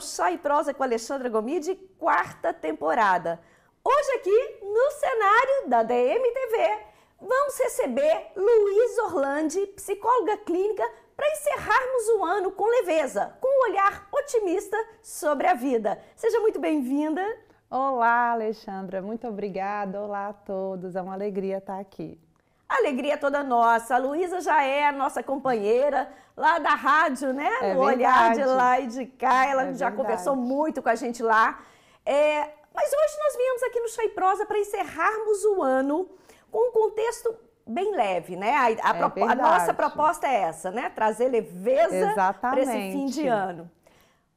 ao Chá e Prosa com Alexandra Gomide, quarta temporada. Hoje aqui no cenário da DMTV, vamos receber Luiz Orlandi, psicóloga clínica, para encerrarmos o ano com leveza, com um olhar otimista sobre a vida. Seja muito bem-vinda. Olá, Alexandra, muito obrigada. Olá a todos, é uma alegria estar aqui alegria é toda nossa. A Luísa já é a nossa companheira lá da rádio, né? É no olhar de lá e de cá. Ela é já verdade. conversou muito com a gente lá. É... mas hoje nós viemos aqui no Chay Prosa para encerrarmos o ano com um contexto bem leve, né? A, a, é a nossa proposta é essa, né? Trazer leveza para esse fim de ano.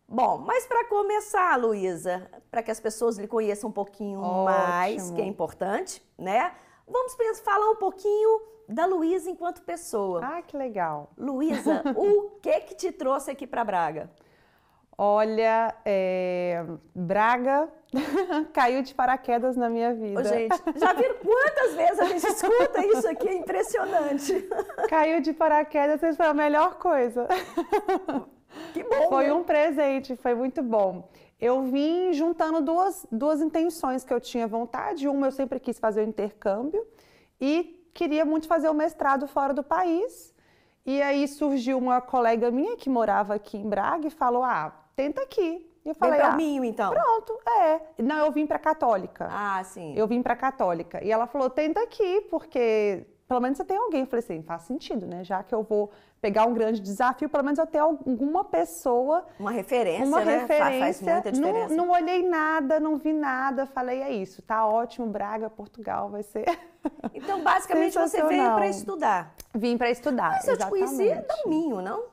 Bom, mas para começar, Luísa, para que as pessoas lhe conheçam um pouquinho Ótimo. mais, que é importante, né? Vamos falar um pouquinho da Luísa enquanto pessoa. Ah, que legal. Luísa, o que que te trouxe aqui para Braga? Olha, é... Braga caiu de paraquedas na minha vida. Ô, gente, já viram quantas vezes a gente escuta isso aqui? É impressionante. Caiu de paraquedas, foi a melhor coisa. Que bom. Foi né? um presente, foi muito bom eu vim juntando duas, duas intenções que eu tinha vontade. Uma, eu sempre quis fazer o intercâmbio e queria muito fazer o mestrado fora do país. E aí surgiu uma colega minha que morava aqui em Braga e falou: Ah, tenta aqui. E eu falei: Vem pra ah, então. Pronto, é. Não, eu vim pra Católica. Ah, sim. Eu vim pra Católica. E ela falou: Tenta aqui, porque pelo menos você tem alguém. Eu falei assim: Faz sentido, né? Já que eu vou pegar um grande desafio, pelo menos eu ter alguma pessoa. Uma referência. Uma né? referência. Faz muita diferença. Não, não olhei nada, não vi nada, falei, é isso, tá ótimo, Braga, Portugal vai ser. Então, basicamente, você veio para estudar. Vim para estudar. Mas eu exatamente. te conheci da não?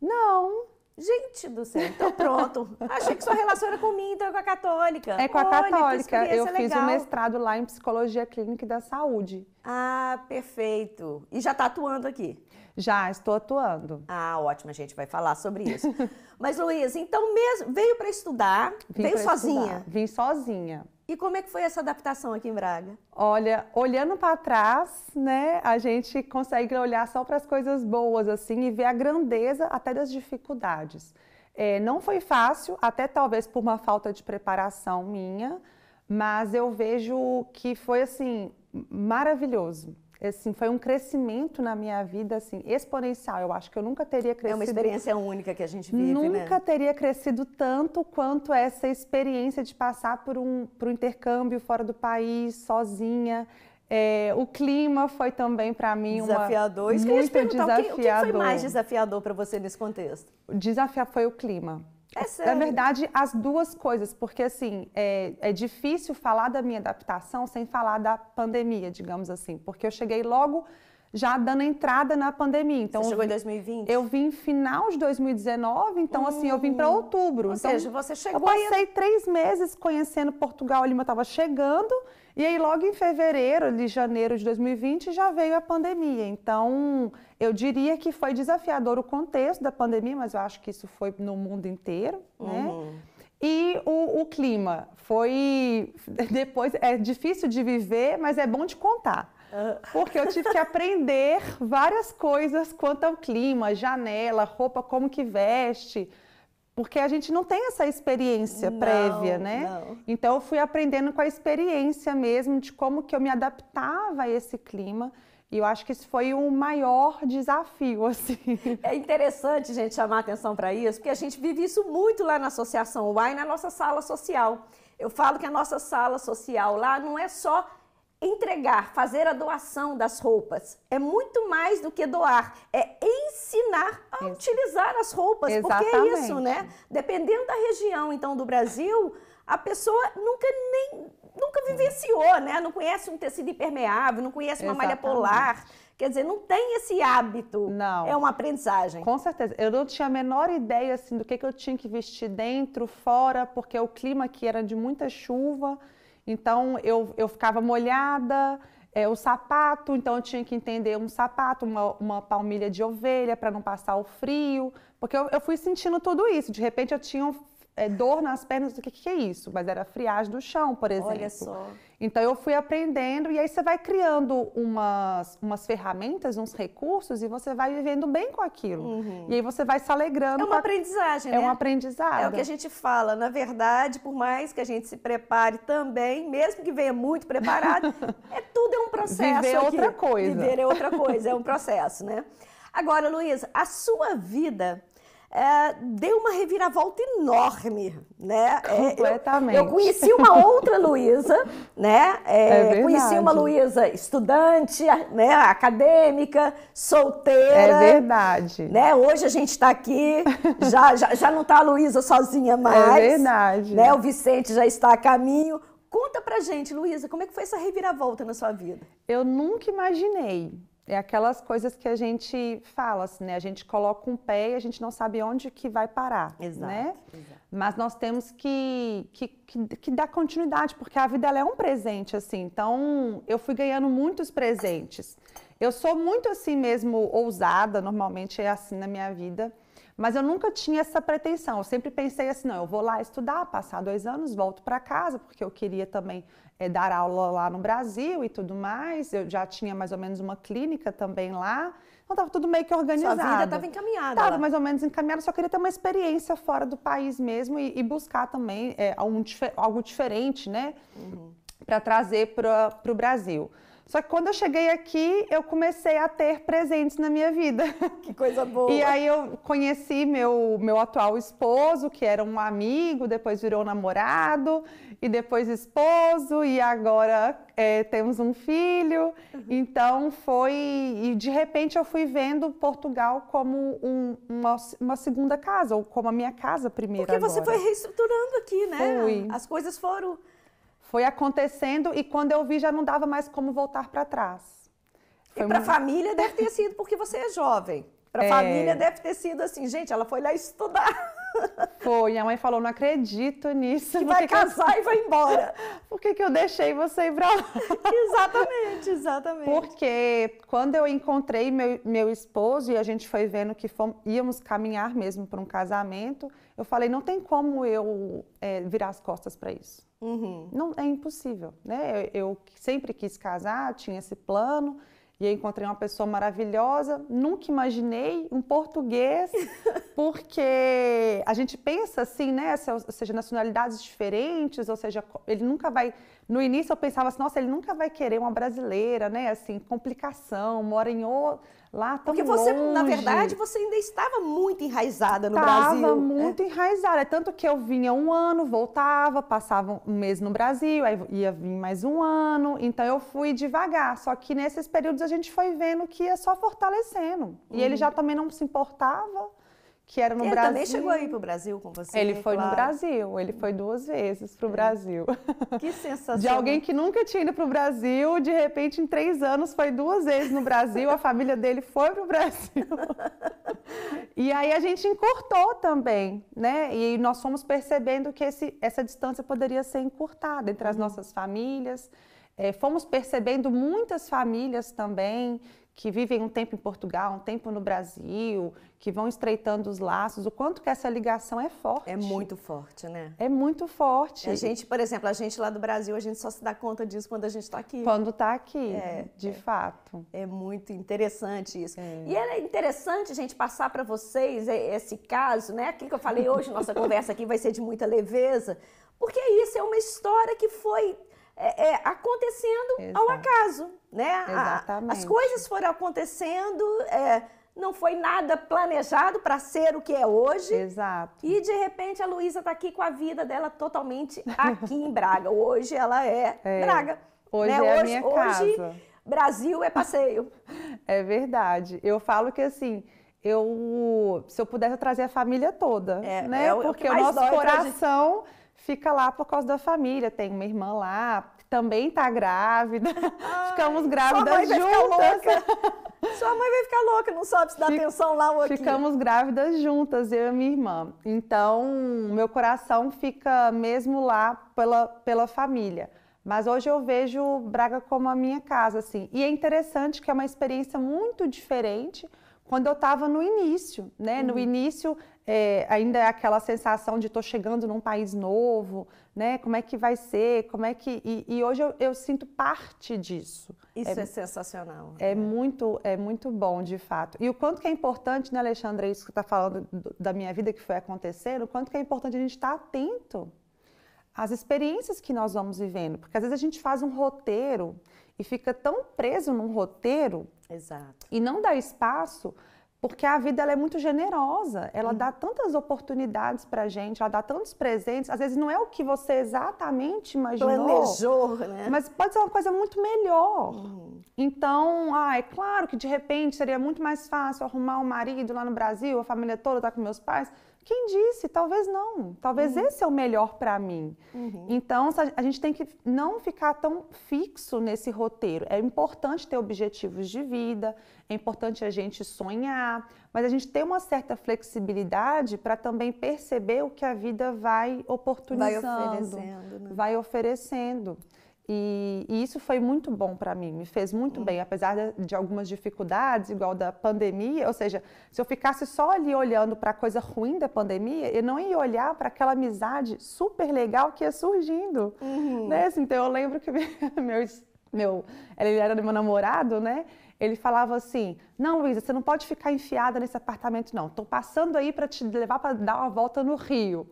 Não. Gente do céu, então pronto. Achei que sua relação era comigo, então é com a católica. É com a Olha, católica. Eu legal. fiz o um mestrado lá em psicologia clínica e da saúde. Ah, perfeito. E já está atuando aqui? Já, estou atuando. Ah, ótimo, a gente vai falar sobre isso. Mas, Luiz, então mesmo veio para estudar, Vim veio sozinha. Estudar. Vim sozinha. E como é que foi essa adaptação aqui em Braga? Olha, olhando para trás, né, a gente consegue olhar só para as coisas boas assim e ver a grandeza até das dificuldades. É, não foi fácil, até talvez por uma falta de preparação minha, mas eu vejo que foi assim maravilhoso assim, foi um crescimento na minha vida assim, exponencial. Eu acho que eu nunca teria crescido. É uma experiência única que a gente vive, né? Nunca né? teria crescido tanto quanto essa experiência de passar por um, por um intercâmbio fora do país, sozinha. É, o clima foi também para mim um desafiador. uma, Isso muito desafiador. O que, o que foi mais desafiador para você nesse contexto? desafiar foi o clima é Na é verdade, as duas coisas, porque assim, é, é difícil falar da minha adaptação sem falar da pandemia, digamos assim, porque eu cheguei logo já dando entrada na pandemia. Então, você chegou em 2020? Eu vim final de 2019, então hum. assim, eu vim para hum, outubro. Ou então, seja, você chegou Eu passei aí... três meses conhecendo Portugal ali, eu estava chegando e aí, logo em fevereiro, de janeiro de 2020, já veio a pandemia. Então, eu diria que foi desafiador o contexto da pandemia, mas eu acho que isso foi no mundo inteiro, né? Uhum. E o, o, clima foi depois é difícil de viver, mas é bom de contar. Ah. Porque eu tive que aprender várias coisas quanto ao clima, janela, roupa, como que veste, porque a gente não tem essa experiência não, prévia, né? Não. Então eu fui aprendendo com a experiência mesmo de como que eu me adaptava a esse clima. E eu acho que isso foi o um maior desafio, assim. É interessante, gente, chamar atenção para isso, porque a gente vive isso muito lá na Associação UAI, na nossa sala social. Eu falo que a nossa sala social lá não é só entregar, fazer a doação das roupas. É muito mais do que doar, é ensinar a utilizar as roupas, Exatamente. porque é isso, né? Dependendo da região, então, do Brasil, a pessoa nunca nem nunca vivenciou, né? Não conhece um tecido impermeável, não conhece uma Exatamente. malha polar. Quer dizer, não tem esse hábito. Não. É uma aprendizagem. Com certeza. Eu não tinha a menor ideia assim do que, que eu tinha que vestir dentro, fora, porque o clima aqui era de muita chuva. Então eu, eu ficava molhada, é, o sapato, então eu tinha que entender um sapato, uma, uma palmilha de ovelha para não passar o frio, porque eu, eu fui sentindo tudo isso. De repente eu tinha um é, dor nas pernas, o que, que é isso? Mas era friagem do chão, por exemplo. Olha só. Então eu fui aprendendo e aí você vai criando umas, umas ferramentas, uns recursos e você vai vivendo bem com aquilo. Uhum. E aí você vai se alegrando. É uma a... aprendizagem, é né? É um aprendizado. É o que a gente fala. Na verdade, por mais que a gente se prepare também, mesmo que venha muito preparado, é tudo é um processo. Viver é outra coisa. Viver é outra coisa, é um processo, né? Agora, Luísa, a sua vida é, deu uma reviravolta enorme, né? Completamente. É, eu, eu, conheci uma outra Luísa, né? É, é conheci uma Luísa estudante, né? acadêmica, solteira. É verdade. Né? Hoje a gente está aqui, já, já, já não está a Luísa sozinha é mais. É verdade. Né? O Vicente já está a caminho. Conta pra gente, Luísa, como é que foi essa reviravolta na sua vida? Eu nunca imaginei é aquelas coisas que a gente fala, assim, né? A gente coloca um pé e a gente não sabe onde que vai parar, né? exato, né? Exato. Mas nós temos que, que, que, que dar continuidade, porque a vida é um presente, assim. Então, eu fui ganhando muitos presentes. Eu sou muito assim mesmo, ousada, normalmente é assim na minha vida. Mas eu nunca tinha essa pretensão. Eu sempre pensei assim, não, eu vou lá estudar, passar dois anos, volto para casa, porque eu queria também é, dar aula lá no Brasil e tudo mais. Eu já tinha mais ou menos uma clínica também lá. Então estava tudo meio que organizado. Sua vida estava encaminhada. Estava mais ou menos encaminhada, só queria ter uma experiência fora do país mesmo e, e buscar também é, algo diferente, né? Uhum. Para trazer para o Brasil. Só que quando eu cheguei aqui, eu comecei a ter presentes na minha vida. Que coisa boa! E aí eu conheci meu, meu atual esposo, que era um amigo, depois virou namorado, e depois esposo, e agora é, temos um filho. Uhum. Então foi. E de repente eu fui vendo Portugal como um, uma, uma, segunda casa, ou como a minha casa primeira. Porque agora. você foi reestruturando aqui, né? Fui. As coisas foram foi acontecendo e quando eu vi já não dava mais como voltar para trás. Foi e para a muito... família deve ter sido porque você é jovem. Para a é... família deve ter sido assim, gente, ela foi lá estudar. Foi, minha mãe falou, não acredito nisso. Que vai casar que e vai embora. Por que, que eu deixei você ir pra lá? exatamente, exatamente. Porque quando eu encontrei meu, meu esposo e a gente foi vendo que íamos caminhar mesmo para um casamento, eu falei, não tem como eu é, virar as costas para isso. Uhum. Não, é impossível, né? Eu, eu, sempre quis casar, tinha esse plano, e encontrei uma pessoa maravilhosa, nunca imaginei um português, porque a gente pensa assim, né? É ou seja, nacionalidades diferentes, ou seja, ele nunca vai. No início eu pensava assim, nossa, ele nunca vai querer uma brasileira, né? Assim, complicação, mora em outro lá tão Porque você, longe. na verdade, você ainda estava muito enraizada no tava Brasil. Estava muito é. enraizada. É tanto que eu vinha um ano, voltava, passava um mês no Brasil, aí ia vir mais um ano. Então eu fui devagar. Só que nesses períodos a gente foi vendo que ia só fortalecendo. E ele uhum. já também não se importava que era no ele Brasil. Ele também chegou aí para o Brasil com você? Ele foi claro. no Brasil, ele foi duas vezes para o é. Brasil. Que sensação! De alguém que nunca tinha ido para o Brasil, de repente em três anos foi duas vezes no Brasil, a família dele foi para o Brasil. e aí a gente encurtou também, né? E nós fomos percebendo que esse, essa distância poderia ser encurtada entre as uhum. nossas famílias. É, fomos percebendo muitas famílias também que vivem um tempo em Portugal, um tempo no Brasil, que vão estreitando os laços, o quanto que essa ligação é forte. É muito forte, né? É muito forte. A gente, por exemplo, a gente lá do Brasil, a gente só se dá conta disso quando a gente está aqui. Quando está aqui, é, de é, fato. É muito interessante isso. É. E é interessante, gente, passar para vocês esse caso, né? Aqui que eu falei hoje, nossa conversa aqui vai ser de muita leveza, porque isso é uma história que foi é, é, acontecendo Exato. ao acaso né? Exatamente. A, as coisas foram acontecendo, é, não foi nada planejado para ser o que é hoje. Exato. E de repente a Luísa está aqui com a vida dela totalmente aqui em Braga. Hoje ela é, é. Braga. Hoje né? é hoje, a minha hoje, casa. Brasil é passeio. É verdade. Eu falo que assim, eu se eu pudesse trazer a família toda, é, né? É Porque o, o nosso coração fica lá por causa da família. Tem uma irmã lá, também tá grávida. Ai, Ficamos grávidas sua juntas. sua mãe vai ficar louca, não sabe se dá Fic atenção lá ou aqui. Ficamos grávidas juntas, eu e minha irmã. Então, meu coração fica mesmo lá pela, pela família. Mas hoje eu vejo Braga como a minha casa, assim. E é interessante que é uma experiência muito diferente quando eu estava no início, né? Uhum. No início, é, ainda é aquela sensação de estou chegando num país novo, né? Como é que vai ser? Como é que e, e hoje eu, eu, sinto parte disso. Isso é, é sensacional. É, né? muito, é muito bom de fato. E o quanto que é importante, né, Alexandra, é isso que está falando da minha vida que foi acontecendo, o quanto que é importante a gente estar tá atento às experiências que nós vamos vivendo, porque às vezes a gente faz um roteiro e fica tão preso num roteiro Exato. e não dá espaço porque a vida ela é muito generosa, ela dá tantas oportunidades para gente, ela dá tantos presentes, às vezes não é o que você exatamente imaginou. Planejou, né? Mas pode ser uma coisa muito melhor. Uhum. Então, ah, é claro que de repente seria muito mais fácil arrumar um marido lá no Brasil, a família toda tá com meus pais, quem disse? Talvez não. Talvez uhum. esse é o melhor para mim. Uhum. Então, a gente tem que não ficar tão fixo nesse roteiro. É importante ter objetivos de vida, é importante a gente sonhar, mas a gente ter uma certa flexibilidade para também perceber o que a vida vai oportunizando, vai oferecendo. Né? Vai oferecendo. E, e, isso foi muito bom para mim, me fez muito bem, apesar de, de, algumas dificuldades, igual da pandemia. Ou seja, se eu ficasse só ali olhando para a coisa ruim da pandemia, eu não ia olhar para aquela amizade super legal que ia surgindo. Uhum. Né? Assim, então eu lembro que meu, meu, ele era meu namorado, né? Ele falava assim: Não, Luísa, você não pode ficar enfiada nesse apartamento, não. Estou passando aí para te levar para dar uma volta no Rio.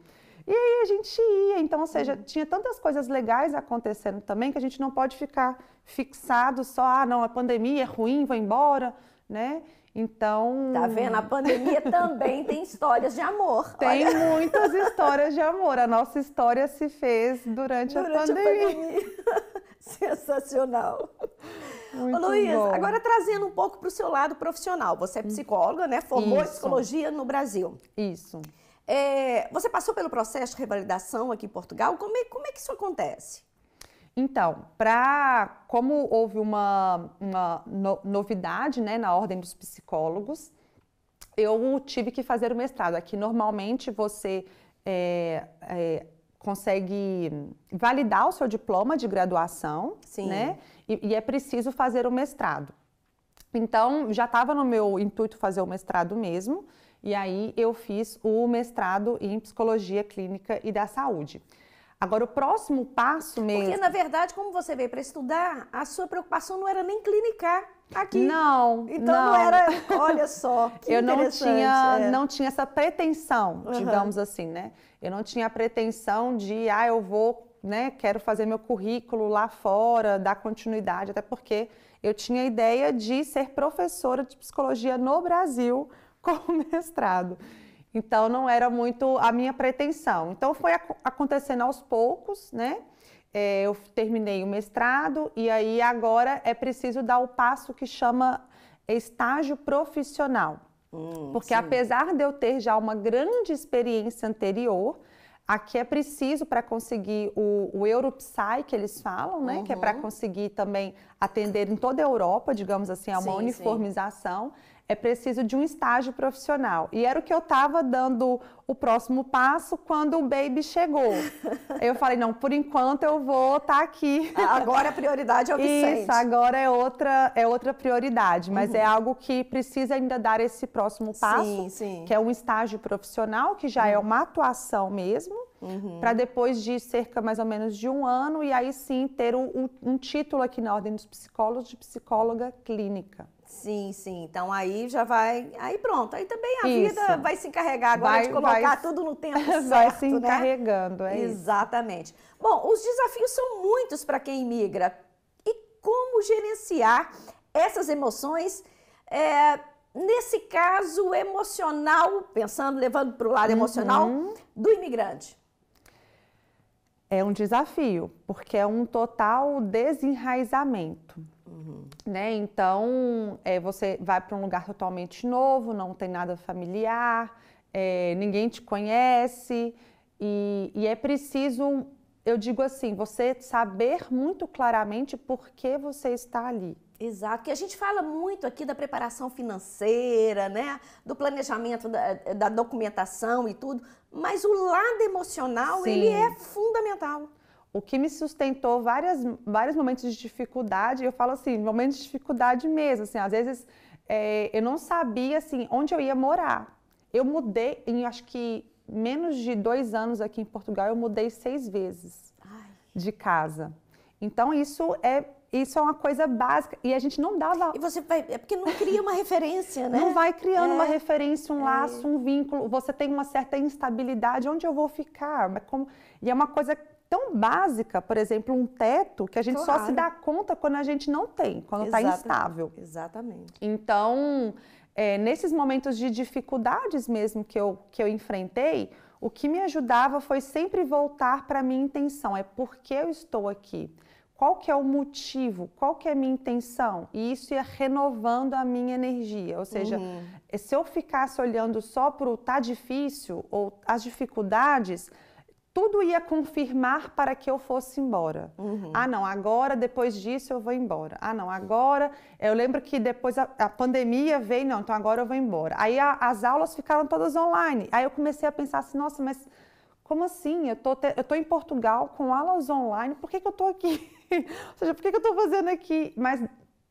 E aí a gente ia. Então, ou seja, hum. tinha tantas coisas legais acontecendo também que a gente não pode ficar fixado só, ah, não, a pandemia é ruim, vou embora, né? Então. Tá vendo? A pandemia também tem histórias de amor. Tem Olha. muitas histórias de amor. A nossa história se fez durante, durante a pandemia. A pandemia. Sensacional. Muito Luiz, bom. agora trazendo um pouco para o seu lado profissional. Você é psicóloga, né? Formou Isso. psicologia no Brasil. Isso. Isso. É, você passou pelo processo de revalidação aqui em Portugal? Como é, como é que isso acontece? Então, pra, como houve uma, uma no, novidade né, na ordem dos psicólogos, eu tive que fazer o mestrado. Aqui, normalmente, você é, é, consegue validar o seu diploma de graduação, Sim. né? E, e é preciso fazer o mestrado. Então, já estava no meu intuito fazer o mestrado mesmo. E aí eu fiz o mestrado em psicologia clínica e da saúde. Agora, o próximo passo mesmo. Porque, na verdade, como você veio para estudar, a sua preocupação não era nem clinicar aqui. Não. Então não, não era, olha só. eu não tinha, é. não tinha essa pretensão, uhum. digamos assim, né? Eu não tinha a pretensão de, ah, eu vou, né, quero fazer meu currículo lá fora, dar continuidade, até porque eu tinha a ideia de ser professora de psicologia no Brasil com o mestrado. Então não era muito a minha pretensão. Então foi acontecendo aos poucos, né? É, eu terminei o mestrado e aí agora é preciso dar o passo que chama estágio profissional. Hum, Porque sim. apesar de eu ter já uma grande experiência anterior, aqui é preciso para conseguir o, o Europsai que eles falam, né? Uhum. Que é para uhum. conseguir também atender em toda a Europa, digamos assim, a é uma sim, uniformização. Sim é preciso de um estágio profissional. E era o que eu estava dando o próximo passo quando o baby chegou. eu falei, não, por enquanto eu vou estar tá aqui. Ah, agora a prioridade é o Vicente. Isso, agora é outra, é outra prioridade, mas uhum. é algo que precisa ainda dar esse próximo passo, sim, sim. que é um estágio profissional, que já é uhum. é uma atuação mesmo. Uhum. para depois de cerca mais ou menos de um ano e aí sim ter um, um, um título aqui na ordem dos psicólogos de psicóloga clínica. Sim, sim. Então aí já vai. Aí pronto. aí também a isso. vida vai se encarregar agora vai, de colocar vai, tudo no tempo certo. Vai se né? encarregando, né? é Exatamente. Bom, os desafios são muitos para quem migra. E como gerenciar essas emoções? É, nesse caso emocional, pensando, levando para o lado uhum. emocional do imigrante. É um desafio, porque é um total desenraizamento. Né? Então, é, você vai para um lugar totalmente novo, não tem nada familiar, é, ninguém te conhece, e, e, é preciso, eu digo assim, você saber muito claramente por que você está ali. Exato, que a gente fala muito aqui da preparação financeira, né? Do planejamento da, da documentação e tudo, mas o lado emocional Sim. ele é fundamental o que me sustentou várias, vários momentos de dificuldade, eu falo assim, momentos de dificuldade mesmo, assim, às vezes é, eu não sabia, assim, onde eu ia morar. Eu mudei, em acho que menos de dois anos aqui em Portugal, eu mudei seis vezes Ai. de casa. Então, isso é isso é uma coisa básica e a gente não dava. E você vai. É porque não cria uma referência, né? Não vai criando é. uma referência, um é. laço, um vínculo. Você tem uma certa instabilidade. Onde eu vou ficar? Como... E é uma coisa tão básica, por exemplo, um teto, que a gente claro. só se dá conta quando a gente não tem, quando está instável. Exatamente. Então, é, nesses momentos de dificuldades mesmo que eu, que eu enfrentei, o que me ajudava foi sempre voltar para a minha intenção, é por que eu estou aqui? Qual que é o motivo? Qual que é a minha intenção? E isso ia renovando a minha energia. Ou seja, uhum. se eu ficasse olhando só para o tá difícil ou as dificuldades, tudo ia confirmar para que eu fosse embora. Uhum. Ah, não, agora, depois disso, eu vou embora. Ah, não, agora. Eu lembro que depois a, a pandemia veio, não, então agora eu vou embora. Aí a, as aulas ficaram todas online. Aí eu comecei a pensar assim, nossa, mas como assim? Eu tô, te, eu tô em Portugal com aulas online, por que, que eu tô aqui? Ou seja, por que, que eu tô fazendo aqui? Mas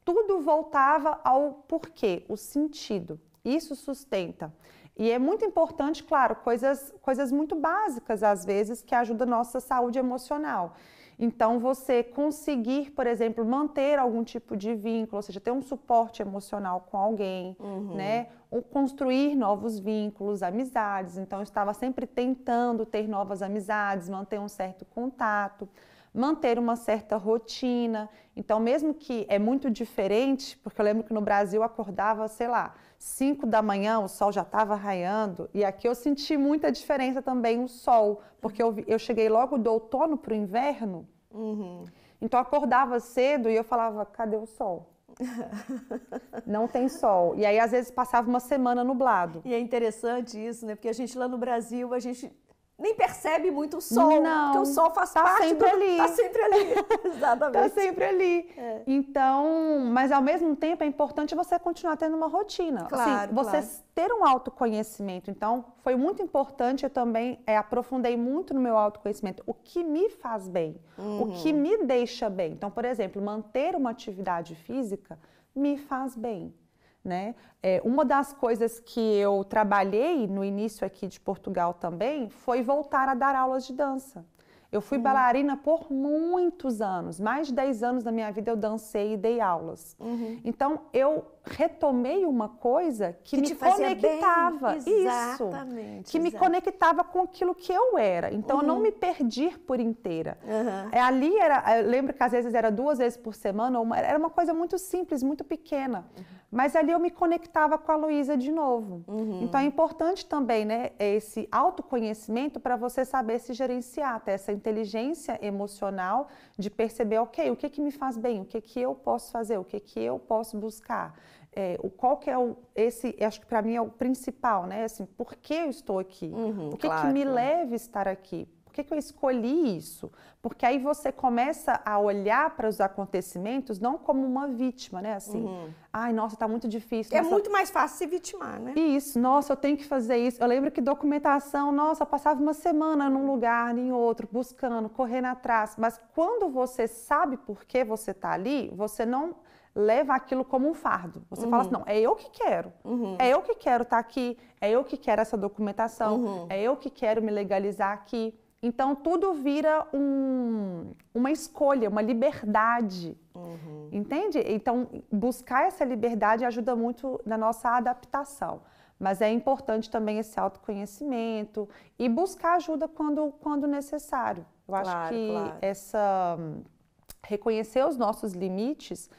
tudo voltava ao porquê, o sentido. Isso sustenta. E é muito importante, claro, coisas, coisas muito básicas às vezes que ajudam a nossa saúde emocional. Então, você conseguir, por exemplo, manter algum tipo de vínculo, ou seja, ter um suporte emocional com alguém, uhum. né? Ou construir novos vínculos, amizades. Então, eu estava sempre tentando ter novas amizades, manter um certo contato manter uma certa rotina. Então, mesmo que é muito diferente, porque eu lembro que no Brasil eu acordava, sei lá, 5 da manhã, o sol já estava raiando, e aqui eu senti muita diferença também o sol, porque eu, eu cheguei logo do outono para o inverno, uhum. então eu acordava cedo e eu falava, cadê o sol? não tem sol. E aí, às vezes, passava uma semana nublado. E é interessante isso, né? Porque a gente lá no Brasil, a gente nem percebe muito o sol, Não, porque o sol faz tá parte sempre do... ali. Tá sempre ali. Exatamente. Tá sempre ali. É. Então, mas ao mesmo tempo é importante você continuar tendo uma rotina. Claro, assim, claro. você ter um autoconhecimento. Então, foi muito importante eu também é, aprofundei muito no meu autoconhecimento, o que me faz bem, uhum. o que uhum. me deixa bem. Então, por exemplo, manter uma atividade física me faz bem. Né? É, uma das coisas que eu trabalhei no início aqui de Portugal também foi voltar a dar aulas de dança. Eu fui uhum. bailarina por muitos anos, mais de 10 anos da minha vida eu dancei e dei aulas. Uhum. Então eu retomei uma coisa que, que me conectava. Isso. Que me conectava com aquilo que eu era. Então uhum. eu não uhum. me perdi por inteira. Uhum. Ali era, eu lembro que às vezes era duas vezes por semana, uma, era uma coisa muito simples, muito pequena. Uhum. Mas ali eu me conectava com a Luísa de novo. Uhum. Então é importante também, né, esse autoconhecimento para você saber se gerenciar, ter essa inteligência emocional de perceber, ok, o que que me faz bem, o que que eu posso fazer, o que que eu posso buscar é, o qual que é o esse acho que para mim é o principal né assim por que eu estou aqui uhum, o que claro, que me leva a estar aqui por que, que eu escolhi isso porque aí você começa a olhar para os acontecimentos não como uma vítima né assim uhum. ai nossa está muito difícil é nossa... muito mais fácil se vitimar né isso nossa eu tenho que fazer isso eu lembro que documentação nossa eu passava uma semana num lugar em outro buscando correndo atrás mas quando você sabe por que você está ali você não leva aquilo como um fardo. Você uhum. fala assim, uhum. não, é eu que quero. Uhum. É eu que quero estar tá aqui, é eu que quero essa documentação, uhum. é eu que quero me legalizar aqui. Então tudo vira um, uma escolha, uma liberdade. Uhum. Entende? Então buscar essa liberdade ajuda muito na nossa adaptação. Mas é importante também esse autoconhecimento e buscar ajuda quando, quando necessário. Eu claro, acho que claro. essa reconhecer os nossos limites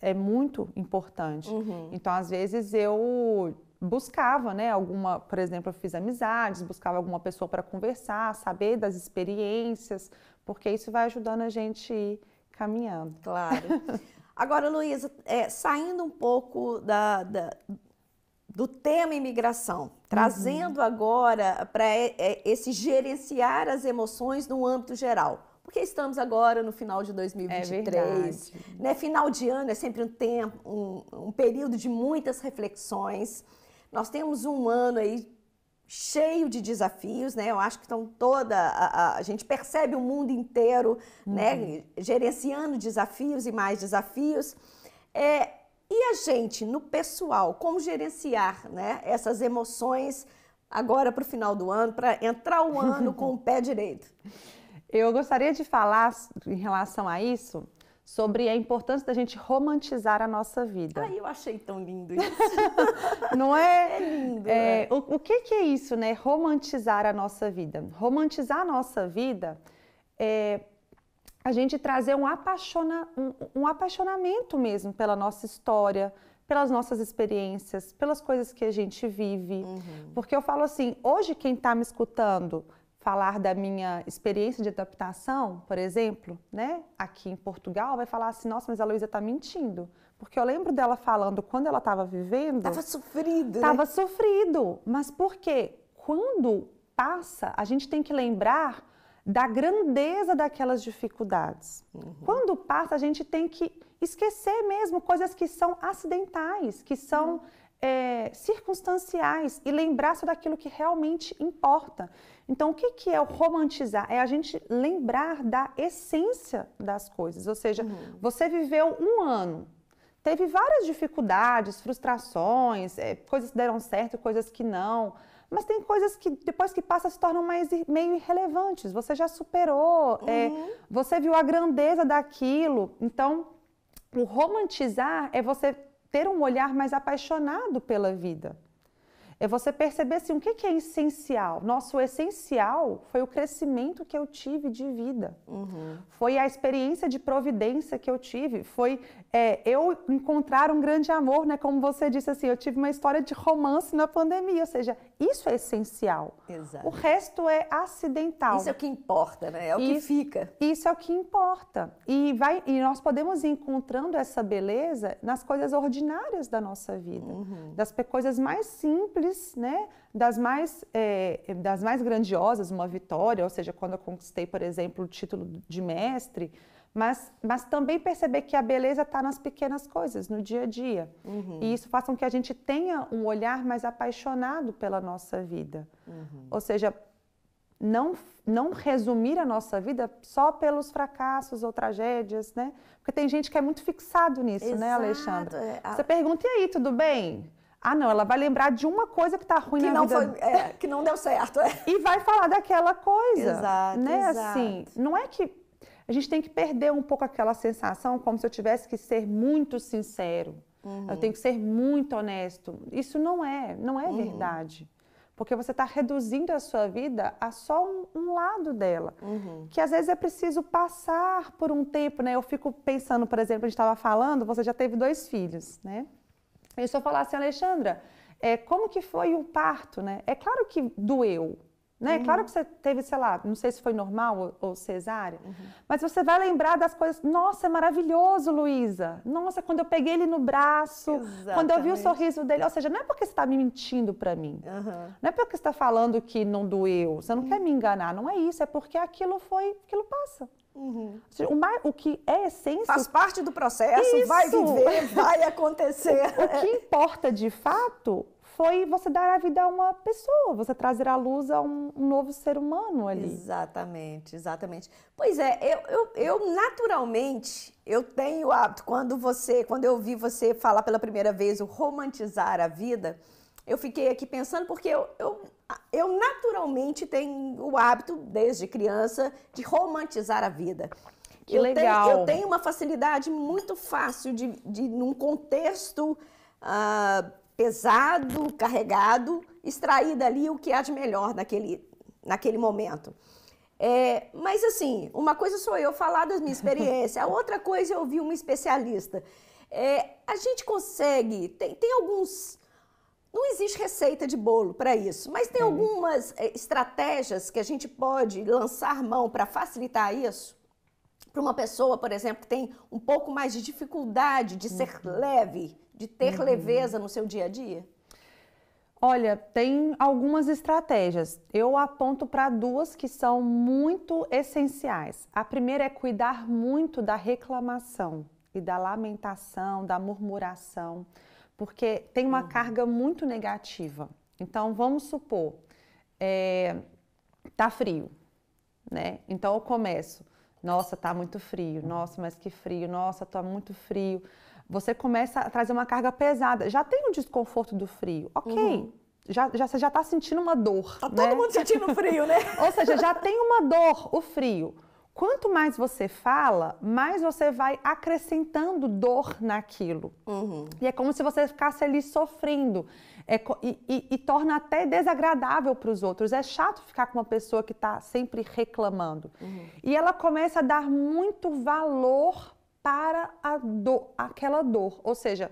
é muito importante. Uhum. Então, às vezes eu buscava, né, alguma, por exemplo, eu fiz amizades, buscava alguma pessoa para conversar, saber das experiências, porque isso vai ajudando a gente ir caminhando. Claro. Agora, Luísa, é, saindo um pouco da, da, do tema imigração, uhum. trazendo uhum. agora para é, esse gerenciar as emoções no âmbito geral porque estamos agora no final de 2023. É né? Final de ano é sempre um tempo, um, um período de muitas reflexões. Nós temos um ano aí cheio de desafios, né? Eu acho que estão toda a, a, a gente percebe o mundo inteiro, né, uhum. né? Gerenciando desafios e mais desafios. É, e a gente no pessoal, como gerenciar, né? Essas emoções agora para o final do ano, para entrar o ano com o pé direito. Eu gostaria de falar em relação a isso sobre a importância da gente romantizar a nossa vida. Ai, eu achei tão lindo isso. Não é? É lindo. É, é. O, o, que, que é isso, né? Romantizar a nossa vida. Romantizar a nossa vida é a gente trazer um, apaixona, um, um apaixonamento mesmo pela nossa história, pelas nossas experiências, pelas coisas que a gente vive. Uhum. Porque eu falo assim, hoje quem está me escutando falar da minha experiência de adaptação, por exemplo, né, aqui em Portugal, vai falar assim: nossa, mas a Luísa tá mentindo. Porque eu lembro dela falando quando ela estava vivendo. Tava sofrido. Né? Tava né? sofrido. Mas por quê? Quando passa, a gente tem que lembrar da grandeza daquelas dificuldades. Uhum. Quando passa, a gente tem que esquecer mesmo coisas que são acidentais, que são. Uhum é, circunstanciais e lembrar-se daquilo que realmente importa. Então, o que, que é o romantizar? É a gente lembrar da essência das coisas. Ou seja, uhum. você viveu um ano, teve várias dificuldades, frustrações, é, coisas que deram certo, coisas que não. Mas tem coisas que depois que passa se tornam mais, meio irrelevantes. Você já superou, é, uhum. é, você viu a grandeza daquilo. Então, o romantizar é você ter um olhar mais apaixonado pela vida. É você perceber assim, o que é essencial? Nosso essencial foi o crescimento que eu tive de vida, uhum. foi a experiência de providência que eu tive, foi é, eu encontrar um grande amor, né? Como você disse assim, eu tive uma história de romance na pandemia, ou seja, isso é essencial. Exato. O resto é acidental. Isso é o que importa, né? É o isso, que fica. Isso é o que importa. E, vai, e nós podemos ir encontrando essa beleza nas coisas ordinárias da nossa vida, uhum. das coisas mais simples simples, né, das mais, é, das mais grandiosas, uma vitória, ou seja, quando eu conquistei, por exemplo, o título de mestre, mas, mas também perceber que a beleza está nas pequenas coisas, no dia a dia. Uhum. E isso faz com que a gente tenha um olhar mais apaixonado pela nossa vida. Uhum. Ou seja, não, não resumir a nossa vida só pelos fracassos ou tragédias, né? Porque tem gente que é muito fixado nisso, Exato. né, Alexandra? É, Você pergunta, e aí, tudo bem? Ah, não, ela vai lembrar de uma coisa que está ruim que na não vida. Foi, é, que não deu certo. É. E vai falar daquela coisa. Exato, né? Exato. Assim, não é que a gente tem que perder um pouco aquela sensação como se eu tivesse que ser muito sincero. Uhum. Eu tenho que ser muito honesto. Isso não é, não é uhum. verdade. Porque você está reduzindo a sua vida a só um, um lado dela. Uhum. Que às vezes é preciso passar por um tempo, né? Eu fico pensando, por exemplo, a gente estava falando, você já teve dois filhos, né? E se eu falar assim, Alexandra, é, como que foi o parto, né? É claro que doeu, né? Uhum. É claro uhum. que você teve, sei lá, não sei se foi normal ou, ou cesárea, uhum. mas você vai lembrar das coisas. Nossa, é maravilhoso, Luísa. Nossa, quando eu peguei ele no braço, Exatamente. quando eu vi o sorriso dele. Ou seja, não é porque você está me mentindo para mim. Uhum. Não é porque você está falando que não doeu. Você não uhum. quer me enganar. Não é isso. É porque aquilo foi, aquilo passa. Uhum. O, mais, o, que é essência. Faz parte do processo, isso. vai viver, vai acontecer. o que importa de fato foi você dar a vida a uma pessoa, você trazer à luz a um, um novo ser humano ali. Exatamente, exatamente. Pois é, eu, eu, eu naturalmente, eu tenho o hábito, quando você, quando eu vi você falar pela primeira vez o romantizar a vida, eu fiquei aqui pensando porque eu, eu eu naturalmente tenho o hábito, desde criança, de romantizar a vida. Que eu legal. Tenho, eu tenho uma facilidade muito fácil de, de num contexto uh, pesado, carregado, extrair dali o que há de melhor naquele, naquele momento. É, mas assim, uma coisa sou eu falar da minha experiência, a outra coisa eu é ouvir uma especialista. É, a gente consegue, tem, tem alguns existe receita de bolo para isso, mas tem algumas eh, estratégias que a gente pode lançar mão para facilitar isso? Para uma pessoa, por exemplo, que tem um pouco mais de dificuldade de ser uhum. leve, de ter uhum. leveza no seu dia a dia? Olha, tem algumas estratégias. Eu aponto para duas que são muito essenciais. A primeira é cuidar muito da reclamação e da lamentação, da murmuração porque tem uma hum. carga muito negativa. Então, vamos supor, é, tá frio, né? Então eu começo, nossa, tá muito frio, nossa, mas que frio, nossa, tá muito frio. Você começa a trazer uma carga pesada. Já tem o desconforto do frio, ok. Uhum. Já, já, você já tá sentindo uma dor. Tá né? todo mundo sentindo frio, né? Ou seja, já tem uma dor, o frio. Quanto mais você fala, mais você vai acrescentando dor naquilo. Uhum. E é como se você ficasse ali sofrendo. É, e, e, e, torna até desagradável para os outros. É chato ficar com uma pessoa que está sempre reclamando. Uhum. E ela começa a dar muito valor para a dor, aquela dor. Ou seja,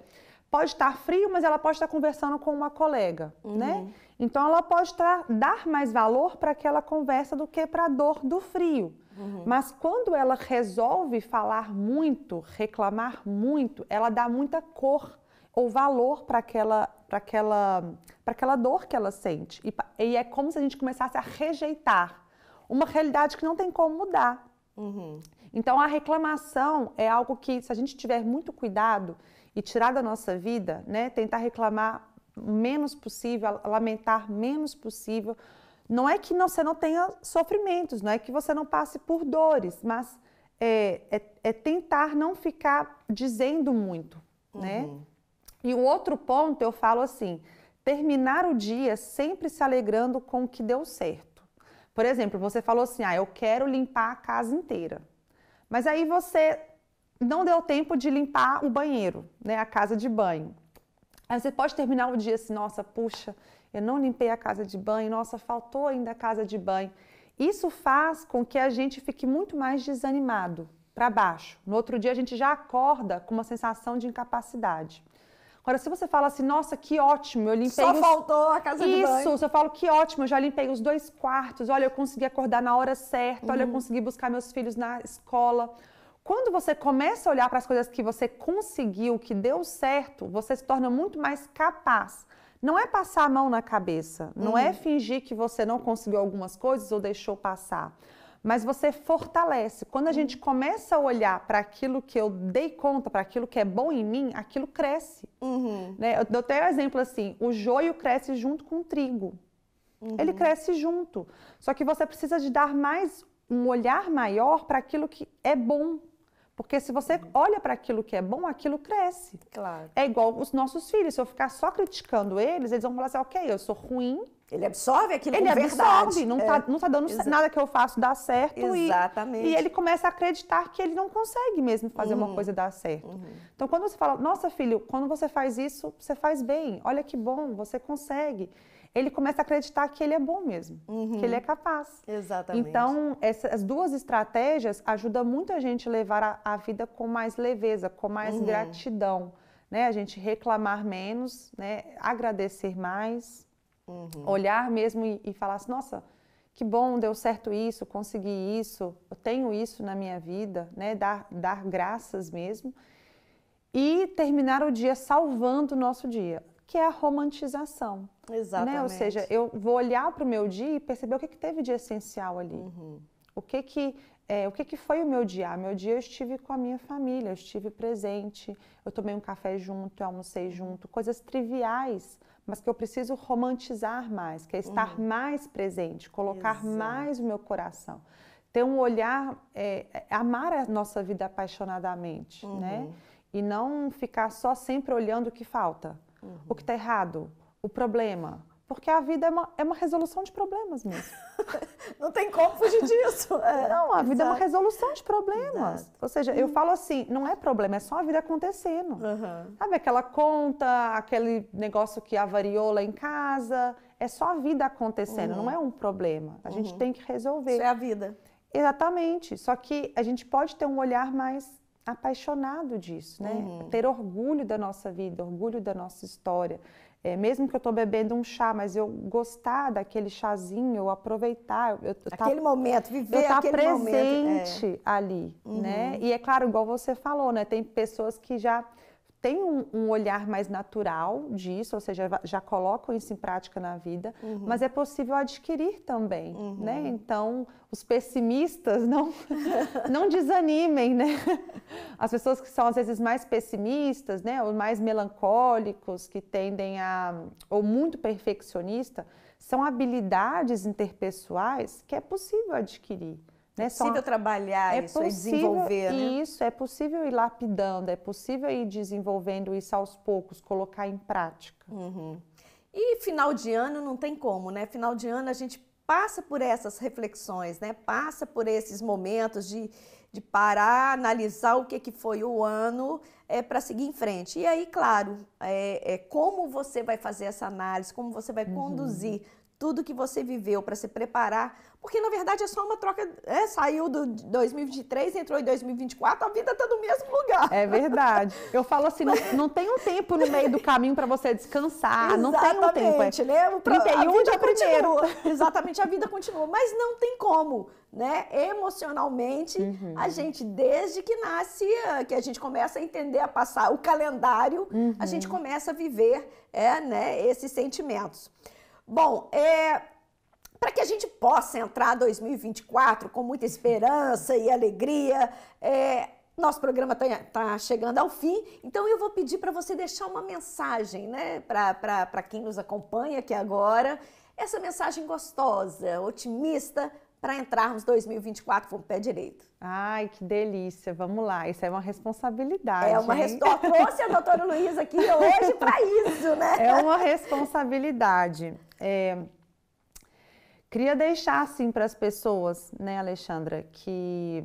pode estar frio, mas ela pode estar conversando com uma colega, uhum. né? Então ela pode dar mais valor para aquela conversa do que para a dor do frio. Uhum. Mas quando ela resolve falar muito, reclamar muito, ela dá muita cor ou valor para aquela para aquela para aquela dor que ela sente e, e, é como se a gente começasse a rejeitar uma realidade que não tem como mudar. Uhum. Então a reclamação é algo que se a gente tiver muito cuidado e tirar da nossa vida, né, tentar reclamar menos possível, lamentar menos possível, não é que você não tenha sofrimentos, não é que você não passe por dores, mas é, é, é tentar não ficar dizendo muito, né? uhum. né? E o outro ponto eu falo assim: terminar o dia sempre se alegrando com o que deu certo. Por exemplo, você falou assim: ah, eu quero limpar a casa inteira. Mas aí você não deu tempo de limpar o banheiro, né? A casa de banho. Aí você pode terminar o dia assim, nossa, puxa, eu não limpei a casa de banho, nossa, faltou ainda a casa de banho. Isso faz com que a gente fique muito mais desanimado, para baixo. No outro dia a gente já acorda com uma sensação de incapacidade. Agora, se você fala assim, nossa, que ótimo, eu limpei. Só os... faltou a casa Isso, de banho. Isso, eu falo, que ótimo, eu já limpei os dois quartos, olha, eu consegui acordar na hora certa, uhum. olha, eu uhum. consegui buscar meus filhos na escola. Quando você começa a olhar para as coisas que você conseguiu, que deu certo, você se torna muito mais capaz não é passar a mão na cabeça, não é uhum. é fingir que você não conseguiu algumas coisas ou deixou passar, mas você fortalece. Quando a uhum. gente começa a olhar para aquilo que eu dei conta, para aquilo que é bom em mim, aquilo cresce. Uhum. Né? Eu dou até um exemplo assim: o joio cresce junto com o trigo. Ele uhum. cresce junto. Só que você precisa de dar mais um olhar maior para aquilo que é bom porque se você uhum. olha para aquilo que é bom, aquilo cresce. Claro. É igual os nossos filhos. Se eu ficar só criticando eles, eles vão falar assim: ok, eu sou ruim. Ele absorve aquilo ele com absorve, verdade. Não, tá, é. tá, não tá dando Exa nada que eu faço dar certo. Exatamente. E, e, ele começa a acreditar que ele não consegue mesmo fazer uhum. uma coisa dar certo. Uhum. Então, quando você fala, nossa, filho, quando você faz isso, você faz bem. Olha que bom, você consegue ele começa a acreditar que ele é bom mesmo, uhum. que ele é uhum. capaz. Exatamente. Então, essas duas estratégias ajudam muito a gente a levar a, a vida com mais leveza, com mais uhum. gratidão, né? A gente reclamar menos, né? Agradecer mais, uhum. olhar mesmo e, e falar assim, nossa, que bom, deu certo isso, consegui isso, eu tenho isso na minha vida, né? Dar, dar graças mesmo. E terminar o dia salvando o nosso dia que é a romantização. Exatamente. Né? Ou seja, eu vou olhar para o meu dia e perceber o que, que teve de essencial ali. Uhum. O que que é, o que, que foi o meu dia? Ah, meu dia eu estive com a minha família, eu estive presente, eu tomei um café junto, eu almocei uhum. junto, coisas triviais, mas que eu preciso romantizar mais, que é estar uhum. mais presente, colocar Exato. mais o meu coração. Ter um olhar, é, é amar a nossa vida apaixonadamente, né? uhum. né? E não ficar só sempre olhando o que falta uhum. o que está errado, o problema. Porque a vida é uma, é uma resolução de problemas mesmo. não tem como fugir disso. É. não, a vida é uma resolução de problemas. Exato. Ou seja, eu falo assim, não é problema, é só a vida acontecendo. Uhum. Sabe aquela conta, aquele negócio que avariou lá em casa, é só a vida acontecendo, uhum. não é um problema. A gente uhum. tem que resolver. Isso é a vida. Exatamente. Só que a gente pode ter um olhar mais apaixonado disso, né? Uhum. Ter orgulho da nossa vida, orgulho da nossa história. É, mesmo que eu estou bebendo um chá, mas eu gostar daquele chazinho, eu aproveitar, eu, eu tá aquele tá, momento, viver eu tá aquele presente momento, é. ali, né? uhum. né? E é claro, igual você falou, né? Tem pessoas que já tem um, um, olhar mais natural disso, ou seja, já colocam isso em prática na vida, uhum. mas é possível adquirir também, uhum. né? Então, os pessimistas não, não desanimem, né? As pessoas que são às vezes mais pessimistas, né, ou mais melancólicos, que tendem a ou muito perfeccionista, são habilidades interpessoais que é possível adquirir. Né? É possível Só... trabalhar é isso possível, desenvolver, né? Isso, é possível ir lapidando, é possível ir desenvolvendo isso aos poucos, colocar em prática. Uhum. E final de ano não tem como, né? Final de ano a gente passa por essas reflexões, né? Passa por esses momentos de, de parar, analisar o que, que foi o ano é, para seguir em frente. E aí, claro, é, é, como você vai fazer essa análise, como você vai uhum. conduzir tudo que você viveu para se preparar porque na verdade é só uma troca. É, saiu do 2023, entrou em 2024, a vida está no mesmo lugar. É verdade. Eu falo assim: não, não tem um tempo no meio do caminho para você descansar. não tem um tempo. É. Né? O pra, 31 de primeiro. Exatamente, a vida continua. Mas não tem como. Né? Emocionalmente, uhum. a gente, desde que nasce, eh, que a gente começa a entender a passar o calendário, uhum. a gente uhum. começa a viver é, né, esses sentimentos. Bom, é, para que a gente possa entrar 2024 com muita esperança e alegria. É, nosso programa está tá chegando ao fim, então eu vou pedir para você deixar uma mensagem né, para quem nos acompanha aqui agora. Essa mensagem gostosa, otimista, para entrarmos 2024 com o pé direito. Ai, que delícia. Vamos lá. Isso é uma responsabilidade. É uma responsabilidade. Trouxe a doutora Luísa aqui hoje para isso, né? É uma responsabilidade. É, Queria deixar assim para as pessoas, né, Alexandra, que,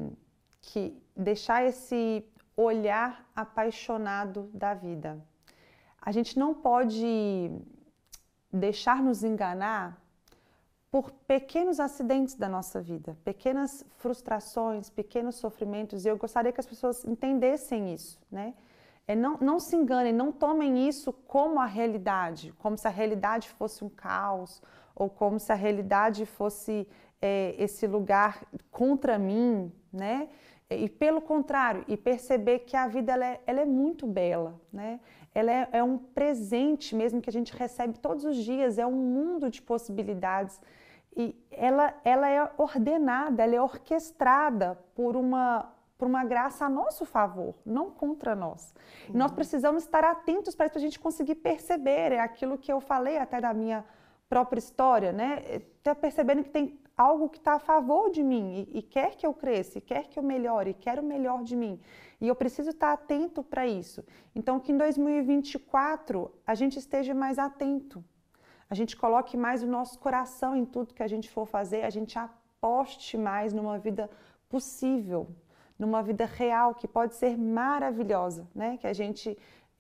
que deixar esse olhar apaixonado da vida. A gente não pode deixar nos enganar por pequenos acidentes da nossa vida, pequenas frustrações, pequenos sofrimentos. E eu gostaria que as pessoas entendessem isso, né? É, não, não se enganem, não tomem isso como a realidade, como se a realidade fosse um caos, ou como se a realidade fosse é, esse lugar contra mim, né? E pelo contrário, e perceber que a vida ela é, ela é muito bela, né? Ela é, é um presente mesmo que a gente recebe todos os dias, é um mundo de possibilidades e ela, ela é ordenada, ela é orquestrada por uma, por uma graça a nosso favor, não contra nós. Uhum. E nós uhum. precisamos estar atentos para isso, para a gente conseguir perceber. É aquilo que eu falei até da minha própria história, né? Eh, tá percebendo que tem algo que está a favor de mim e, e, quer que eu cresça, quer que eu melhore, quer o melhor de mim. E eu preciso estar tá atento para isso. Então, que em 2024 a gente esteja mais atento, a gente coloque mais o nosso coração em tudo que a gente for fazer, a gente aposte mais numa vida possível, numa vida real que pode ser maravilhosa, né? Que a gente,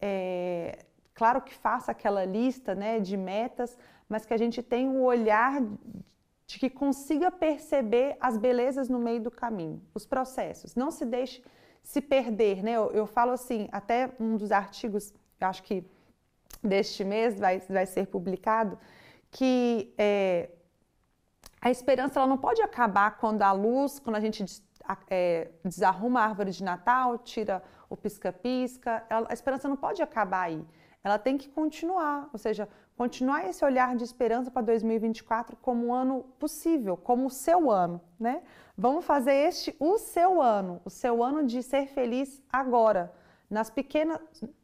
é, claro que faça aquela lista, né, de metas, mas que a gente tenha um olhar de que consiga perceber as belezas no meio do caminho, os processos. Não se deixe se perder, né? Eu, eu falo assim, até um dos artigos, eu acho que deste mês vai, vai ser publicado, que é, a esperança ela não pode acabar quando a luz, quando a gente é, desarruma a árvore de Natal, tira o pisca-pisca, a esperança não pode acabar aí. Ela tem que continuar, ou seja, continuar esse olhar de esperança para 2024 como um ano possível, como o seu ano, né? Vamos fazer este o seu ano, o seu ano de ser feliz agora, nas pequenas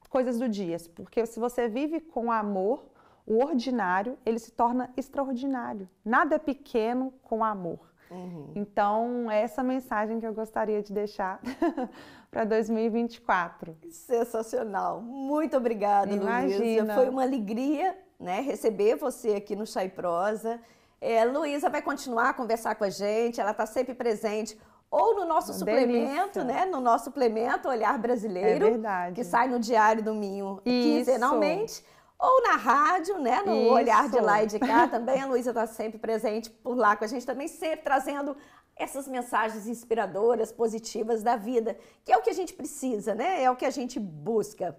coisas do dia, porque se você vive com amor, o ordinário, ele se torna extraordinário. Nada é pequeno com amor. Uhum. Então, é essa mensagem que eu gostaria de deixar para 2024. Sensacional. Muito obrigada, Imagina. Luísa. Foi uma alegria né, receber você aqui no Chai Prosa. É, Luísa vai continuar a conversar com a gente, ela está sempre presente ou no nosso Uma suplemento, delícia. né? No nosso suplemento Olhar Brasileiro, é que sai no Diário do Minho quinzenalmente, ou na rádio, né? No Isso. Olhar de Lá e de Cá também. A Luísa está sempre presente por lá com a gente, também sempre trazendo essas mensagens inspiradoras, positivas da vida, que é o que a gente precisa, né? É o que a gente busca.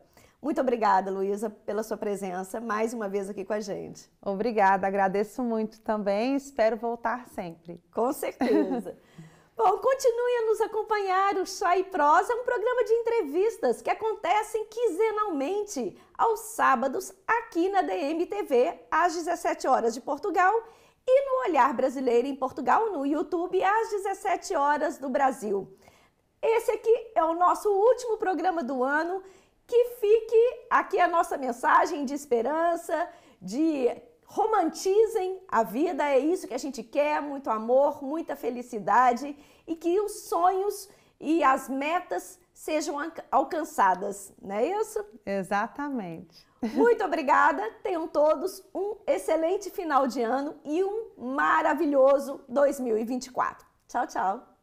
Muito obrigada, Luísa, pela sua presença mais uma vez aqui com a gente. Obrigada, agradeço muito também, espero voltar sempre. Com certeza. Bom, continue a nos acompanhar. O Chá e Prosa é um programa de entrevistas que acontecem quinzenalmente, aos sábados, aqui na DMTV, às 17 horas de Portugal, e no Olhar Brasileiro em Portugal, no YouTube, às 17 horas do Brasil. Esse aqui é o nosso último programa do ano que fique aqui a nossa mensagem de esperança, de romantizem a vida, é isso que a gente quer, muito amor, muita felicidade e que os sonhos e as metas sejam alcançadas, não é isso? Exatamente. Muito obrigada, tenham todos um excelente final de ano e um maravilhoso 2024. Tchau, tchau.